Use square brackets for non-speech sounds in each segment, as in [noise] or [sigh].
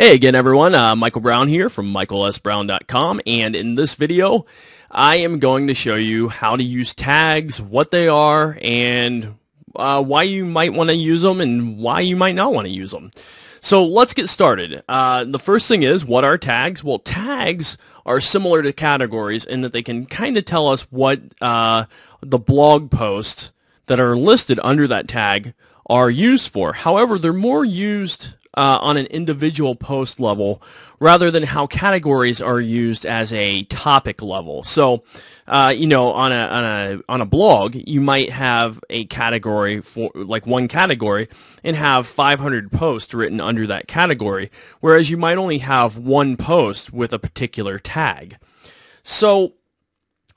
Hey again, everyone. Uh, Michael Brown here from michaelsbrown.com. And in this video, I am going to show you how to use tags, what they are, and uh, why you might want to use them and why you might not want to use them. So let's get started. Uh, the first thing is, what are tags? Well, tags are similar to categories in that they can kind of tell us what uh, the blog posts that are listed under that tag are used for. However, they're more used uh, on an individual post level rather than how categories are used as a topic level. So, uh, you know, on a, on a, on a blog, you might have a category for like one category and have 500 posts written under that category, whereas you might only have one post with a particular tag. So,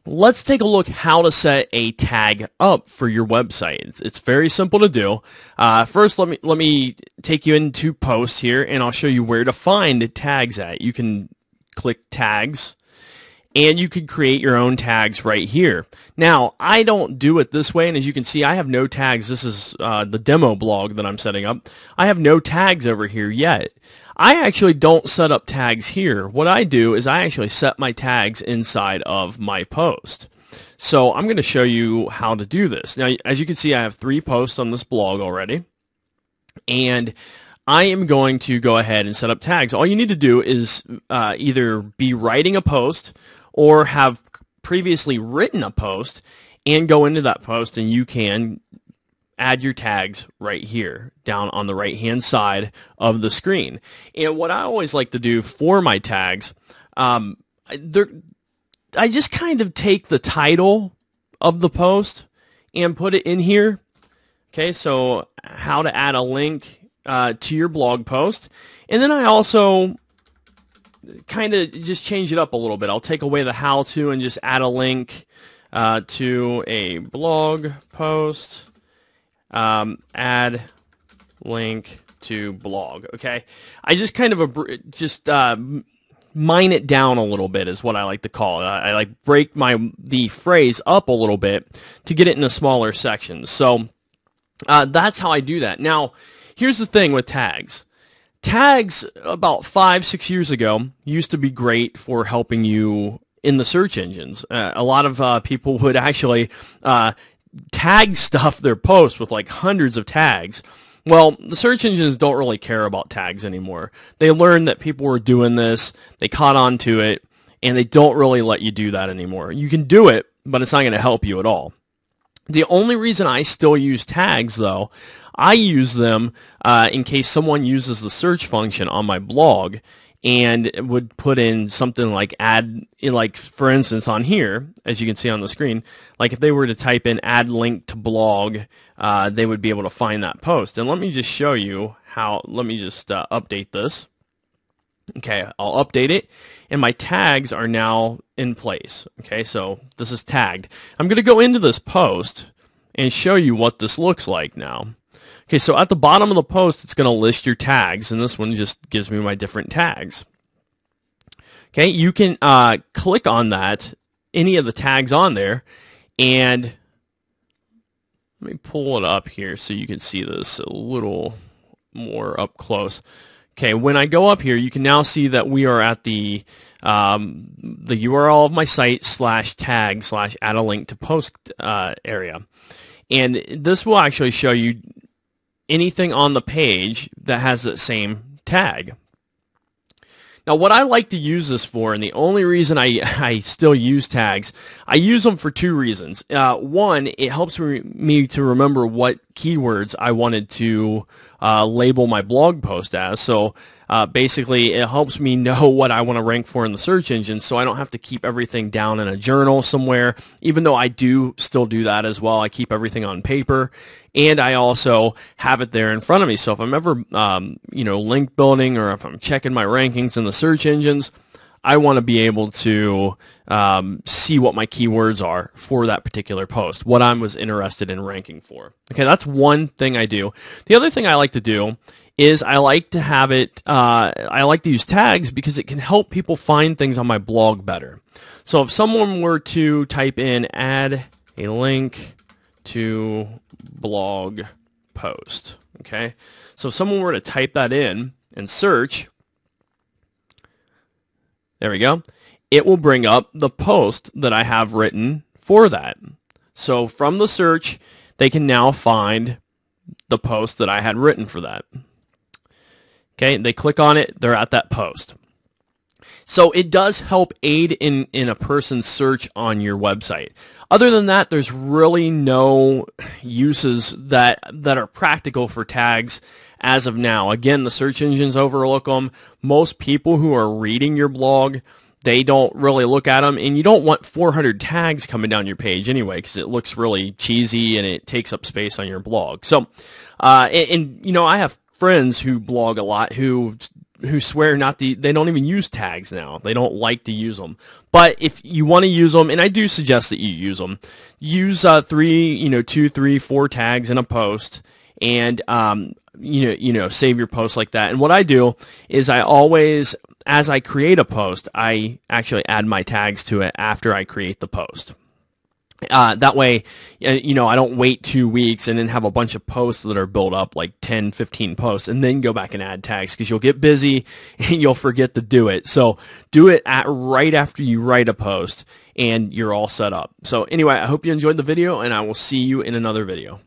Let's take a look how to set a tag up for your website. It's, it's very simple to do. Uh, first, let me let me take you into posts here, and I'll show you where to find tags at. You can click tags, and you can create your own tags right here. Now, I don't do it this way, and as you can see, I have no tags. This is uh, the demo blog that I'm setting up. I have no tags over here yet. I actually don't set up tags here. What I do is I actually set my tags inside of my post. So I'm going to show you how to do this. Now, as you can see, I have three posts on this blog already. And I am going to go ahead and set up tags. All you need to do is uh, either be writing a post or have previously written a post and go into that post and you can add your tags right here down on the right hand side of the screen. And what I always like to do for my tags, um, I just kind of take the title of the post and put it in here. Okay, so how to add a link uh, to your blog post. And then I also kind of just change it up a little bit. I'll take away the how to and just add a link uh, to a blog post um, add link to blog. Okay, I just kind of a just uh, mine it down a little bit is what I like to call it. I, I like break my the phrase up a little bit to get it in a smaller section. So uh, that's how I do that. Now, here's the thing with tags. Tags about five six years ago used to be great for helping you in the search engines. Uh, a lot of uh, people would [laughs] actually uh, tag stuff their posts with like hundreds of tags. Well, the search engines don't really care about tags anymore. They learned that people were doing this, they caught on to it, and they don't really let you do that anymore. You can do it, but it's not going to help you at all. The only reason I still use tags, though, I use them uh, in case someone uses the search function on my blog and would put in something like add, like for instance on here, as you can see on the screen, like if they were to type in add link to blog, uh, they would be able to find that post. And let me just show you how, let me just uh, update this. Okay, I'll update it, and my tags are now in place. Okay, so this is tagged. I'm going to go into this post and show you what this looks like now. Okay, so at the bottom of the post, it's going to list your tags, and this one just gives me my different tags. Okay, you can uh, click on that, any of the tags on there, and let me pull it up here so you can see this a little more up close. Okay, when I go up here, you can now see that we are at the um, the URL of my site slash tag slash add a link to post uh, area. And this will actually show you anything on the page that has that same tag. Now, what I like to use this for, and the only reason I, [laughs] I still use tags, I use them for two reasons. Uh, one, it helps me, me to remember what keywords I wanted to uh, label my blog post as. So uh, basically, it helps me [laughs] know what I want to rank for in the search engine so I don't have to keep everything down in a journal somewhere, even though I do still do that as well. I keep everything on paper and I also have it there in front of me. So if I'm ever, um, you know, link building or if I'm checking my rankings in the search engines, I want to be able to um, see what my keywords are for that particular post, what I was interested in ranking for. Okay, that's one thing I do. The other thing I like to do is I like to have it, uh, I like to use tags because it can help people find things on my blog better. So if someone were to type in add a link to blog post, okay, so if someone were to type that in and search, there we go. It will bring up the post that I have written for that. So from the search, they can now find the post that I had written for that. Okay, they click on it, they're at that post. So it does help aid in, in a person's search on your website. Other than that, there's really no uses that that are practical for tags as of now. Again, the search engines overlook them. Most people who are reading your blog, they don't really look at them. And you don't want 400 tags coming down your page anyway, because it looks really cheesy and it takes up space on your blog. So, uh, and, and, you know, I have friends who blog a lot who who swear not to they don't even use tags now they don't like to use them but if you want to use them and i do suggest that you use them use uh, three you know two three four tags in a post and um, you know you know save your post like that. And what I do is I always as I create a post, I actually add my tags to it after I create the post. Uh, that way, uh, you know, I don't wait two weeks and then have a bunch of posts that are built up like 10, 15 posts and then go back and add tags because you'll get busy [laughs] and you'll forget to do it. So do it at right after you write a post and you're all set up. So anyway, I hope you enjoyed the video and I will see you in another video.